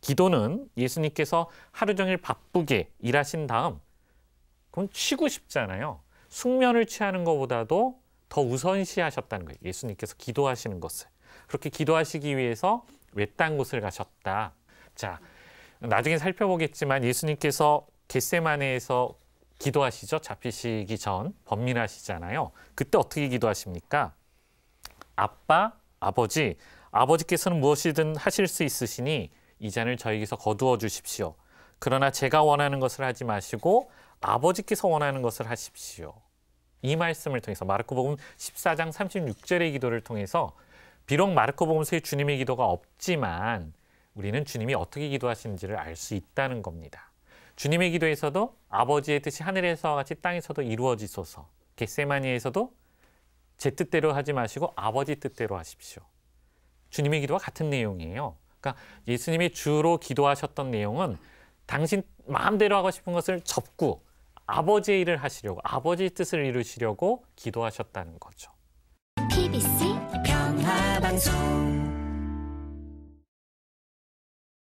기도는 예수님께서 하루 종일 바쁘게 일하신 다음 그건 쉬고 싶잖아요. 숙면을 취하는 것보다도 더 우선시하셨다는 거예요. 예수님께서 기도하시는 것을. 그렇게 기도하시기 위해서 외딴 곳을 가셨다. 자, 나중에 살펴보겠지만 예수님께서 겟세마네에서 기도하시죠. 잡히시기 전 범민하시잖아요. 그때 어떻게 기도하십니까? 아빠, 아버지, 아버지께서는 무엇이든 하실 수 있으시니 이 잔을 저에게서 거두어 주십시오. 그러나 제가 원하는 것을 하지 마시고 아버지께서 원하는 것을 하십시오. 이 말씀을 통해서 마르코복음 14장 36절의 기도를 통해서 비록 마르코복음서에 주님의 기도가 없지만 우리는 주님이 어떻게 기도하시는지를 알 수 있다는 겁니다. 주님의 기도에서도 아버지의 뜻이 하늘에서와 같이 땅에서도 이루어지소서. 겟세마니에서도 제 뜻대로 하지 마시고 아버지 뜻대로 하십시오. 주님의 기도와 같은 내용이에요. 그러니까 예수님이 주로 기도하셨던 내용은 당신 마음대로 하고 싶은 것을 접고 아버지의 일을 하시려고 아버지의 뜻을 이루시려고 기도하셨다는 거죠.